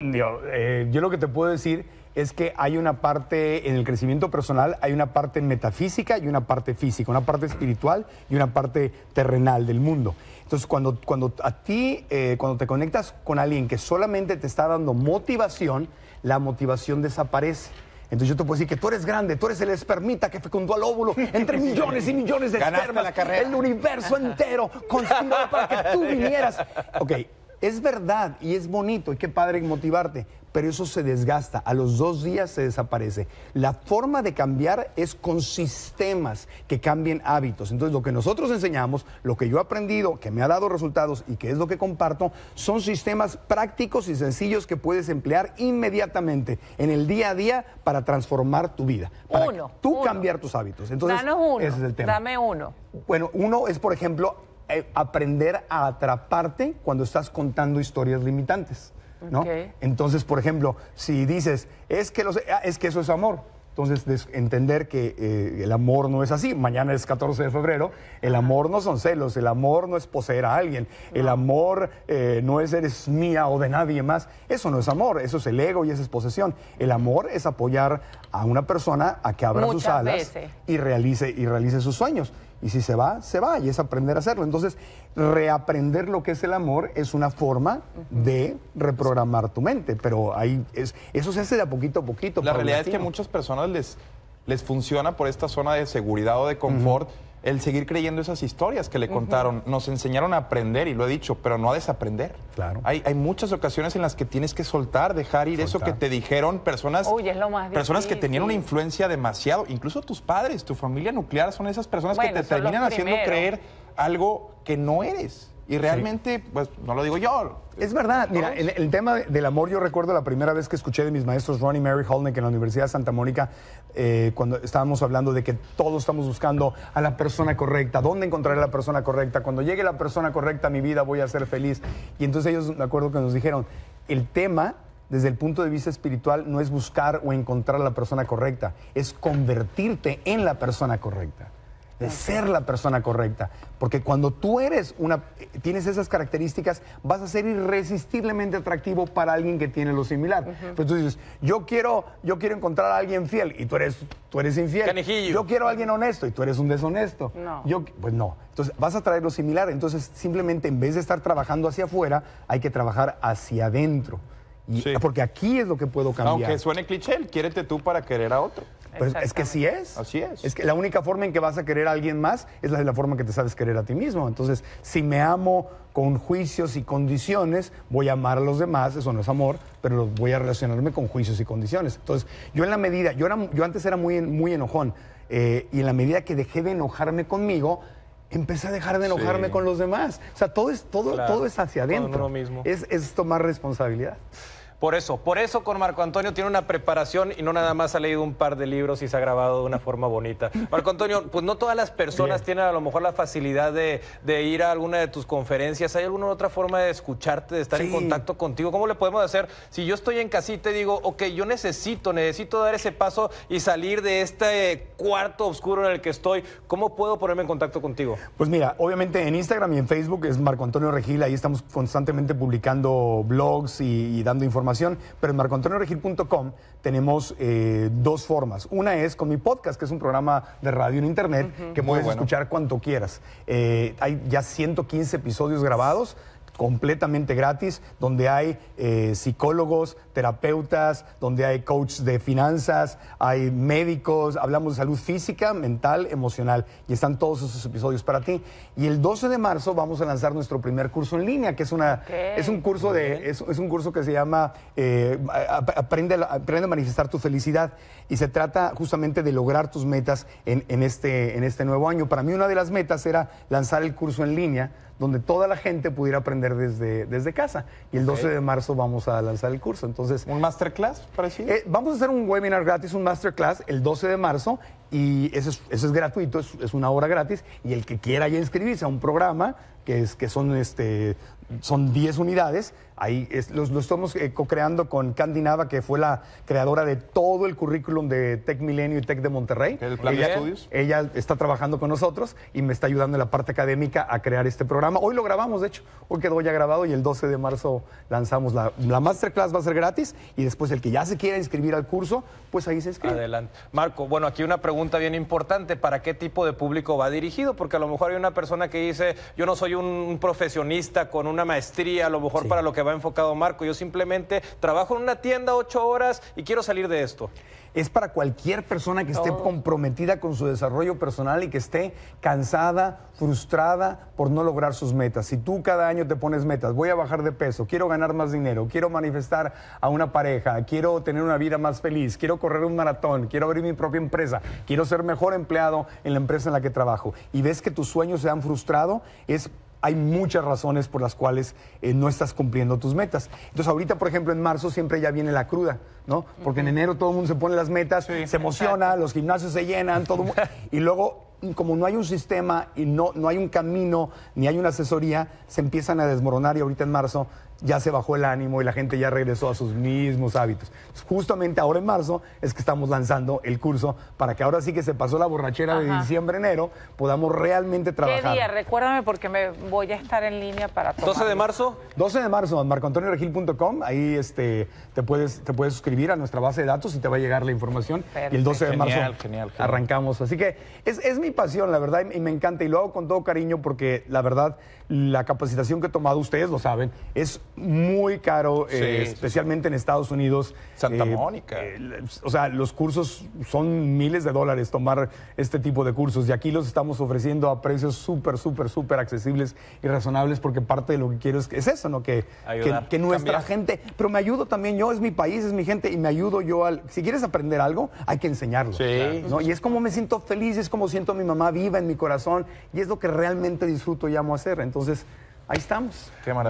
Eh, yo lo que te puedo decir es que hay una parte en el crecimiento personal, hay una parte metafísica y una parte física, una parte espiritual y una parte terrenal del mundo. Entonces, cuando, cuando a ti, eh, cuando te conectas con alguien que solamente te está dando motivación, la motivación desaparece. Entonces yo te puedo decir que tú eres grande, tú eres el espermita que fecundó al óvulo entre millones y millones de espermas, la carrera. el universo entero conspiró para que tú vinieras. Ok, es verdad y es bonito y qué padre motivarte, pero eso se desgasta, a los dos días se desaparece. La forma de cambiar es con sistemas que cambien hábitos. Entonces lo que nosotros enseñamos, lo que yo he aprendido, que me ha dado resultados y que es lo que comparto, son sistemas prácticos y sencillos que puedes emplear inmediatamente en el día a día para transformar tu vida, para uno, tú cambiar tus hábitos. Entonces, ese es el tema. Dame uno. Bueno, uno es, por ejemplo, eh, aprender a atraparte cuando estás contando historias limitantes. Entonces, por ejemplo, si dices, es que, ah, es que eso es amor, entonces, entender que eh, el amor no es así. Mañana es 14 de febrero. El amor no son celos. El amor no es poseer a alguien. El amor eh, no es eres mía o de nadie más. Eso no es amor. Eso es el ego y esa es posesión. El amor es apoyar a una persona a que abra sus alas y realice, y realice sus sueños. Y si se va, se va y es aprender a hacerlo. Entonces, reaprender lo que es el amor es una forma de reprogramar tu mente, pero ahí es, eso se hace de a poquito a poquito. La realidad es que a muchas personas les, les funciona por esta zona de seguridad o de confort el seguir creyendo esas historias que le contaron. Nos enseñaron a aprender, y lo he dicho, pero no a desaprender. Claro. Hay, hay muchas ocasiones en las que tienes que soltar, dejar ir eso que te dijeron personas. personas que tenían una influencia demasiado. Incluso tus padres, tu familia nuclear, son esas personas que te terminan haciendo creer algo que no eres. Y realmente, pues no lo digo yo. Es verdad. Mira, el, tema del amor, yo recuerdo la primera vez que escuché de mis maestros Ronnie Mary Holnick en la Universidad de Santa Mónica, eh, cuando estábamos hablando de que todos estamos buscando a la persona correcta, dónde encontraré a la persona correcta, cuando llegue la persona correcta a mi vida voy a ser feliz. Y entonces ellos, me acuerdo que nos dijeron, el tema desde el punto de vista espiritual no es buscar o encontrar a la persona correcta, es convertirte en la persona correcta de ser la persona correcta. Porque cuando tú eres una, tienes esas características, vas a ser irresistiblemente atractivo para alguien que tiene lo similar. Entonces, dices, yo quiero, yo quiero encontrar a alguien fiel y tú eres, tú eres infiel. Yo quiero a alguien honesto y tú eres un deshonesto. No. Yo, pues no. Entonces vas a traer lo similar. Entonces simplemente en vez de estar trabajando hacia afuera, hay que trabajar hacia adentro. Y, Porque aquí es lo que puedo cambiar. Aunque suene cliché, quiérete tú para querer a otro. Pues, es que sí es. Así es. Es que la única forma en que vas a querer a alguien más es la, la forma que te sabes querer a ti mismo. Entonces, si me amo con juicios y condiciones, voy a amar a los demás, eso no es amor, pero voy a relacionarme con juicios y condiciones. Entonces, yo en la medida, yo, era, yo antes era muy, muy enojón, eh, y en la medida que dejé de enojarme conmigo, empecé a dejar de enojarme con los demás. O sea, todo es, todo, todo es hacia adentro. Mismo. es tomar responsabilidad. Por eso, por eso con Marco Antonio tiene una preparación y no nada más ha leído un par de libros y se ha grabado de una forma bonita. Marco Antonio, pues no todas las personas tienen a lo mejor la facilidad de, ir a alguna de tus conferencias. ¿Hay alguna otra forma de escucharte, de estar en contacto contigo? ¿Cómo le podemos hacer? Si yo estoy en casita y te digo, ok, yo necesito, necesito dar ese paso y salir de este cuarto oscuro en el que estoy, ¿cómo puedo ponerme en contacto contigo? Pues mira, obviamente en Instagram y en Facebook es Marco Antonio Regil, ahí estamos constantemente publicando blogs y, y dando información pero en marcoantonioregil.com tenemos eh, dos formas. Una es con mi podcast, que es un programa de radio en internet que puedes escuchar cuanto quieras. Eh, hay ya 115 episodios grabados completamente gratis, donde hay eh, psicólogos, terapeutas, donde hay coach de finanzas, hay médicos, hablamos de salud física, mental, emocional, y están todos esos episodios para ti. Y el 12 de marzo vamos a lanzar nuestro primer curso en línea, que es, una, es, un, curso de, es, un curso que se llama eh, aprende, a manifestar tu felicidad, y se trata justamente de lograr tus metas en, este, en este nuevo año. Para mí una de las metas era lanzar el curso en línea, donde toda la gente pudiera aprender desde, desde casa. Y el 12 de marzo vamos a lanzar el curso. Entonces, ¿Un masterclass parecido? Eh, vamos a hacer un webinar gratis, un masterclass, el 12 de marzo y eso es, gratuito, es, una hora gratis, y el que quiera ya inscribirse a un programa, que, es, que son, este, son 10 unidades, ahí es, estamos eh, co-creando con Candy Nava, que fue la creadora de todo el currículum de Tech Milenio y Tech de Monterrey. ¿El plan ella, de estudios? Ella está trabajando con nosotros y me está ayudando en la parte académica a crear este programa. Hoy lo grabamos, de hecho, hoy quedó ya grabado y el 12 de marzo lanzamos la, la masterclass, va a ser gratis, y después el que ya se quiera inscribir al curso, pues ahí se inscribe. Adelante. Marco, bueno, aquí una pregunta pregunta bien importante, ¿para qué tipo de público va dirigido? Porque a lo mejor hay una persona que dice, yo no soy un profesionista con una maestría, a lo mejor para lo que va enfocado Marco, yo simplemente trabajo en una tienda ocho horas y quiero salir de esto. Es para cualquier persona que esté oh. comprometida con su desarrollo personal y que esté cansada, frustrada por no lograr sus metas. Si tú cada año te pones metas, voy a bajar de peso, quiero ganar más dinero, quiero manifestar a una pareja, quiero tener una vida más feliz, quiero correr un maratón, quiero abrir mi propia empresa, quiero ser mejor empleado en la empresa en la que trabajo y ves que tus sueños se han frustrado, es hay muchas razones por las cuales eh, no estás cumpliendo tus metas. Entonces, ahorita, por ejemplo, en marzo siempre ya viene la cruda, ¿no? Porque en enero todo el mundo se pone las metas, se emociona, los gimnasios se llenan, todo. y luego, como no hay un sistema y no, no hay un camino, ni hay una asesoría, se empiezan a desmoronar y ahorita en marzo ya se bajó el ánimo y la gente ya regresó a sus mismos hábitos. Justamente ahora en marzo es que estamos lanzando el curso para que ahora sí que se pasó la borrachera de diciembre, enero, podamos realmente trabajar. ¿Qué día? Recuérdame porque me voy a estar en línea para todo. ¿12 de marzo? 12 de marzo, marcoantonioregil.com. Ahí este, te, puedes, te puedes suscribir a nuestra base de datos y te va a llegar la información. Y el 12 de marzo arrancamos. Así que es, es mi pasión, la verdad, y me encanta. Y lo hago con todo cariño porque la verdad, la capacitación que he tomado, ustedes lo saben, es muy caro, eh, especialmente en Estados Unidos. Santa eh, Mónica. o sea, los cursos son miles de dólares tomar este tipo de cursos y aquí los estamos ofreciendo a precios súper, súper, súper accesibles y razonables porque parte de lo que quiero es, eso, ¿no? Que, que, nuestra gente, pero me ayudo también yo, es mi país, es mi gente y me ayudo yo al... Si quieres aprender algo, hay que enseñarlo. ¿no? Y es como me siento feliz, es como siento a mi mamá viva en mi corazón y es lo que realmente disfruto y amo hacer. Entonces, ahí estamos. Qué maravilla.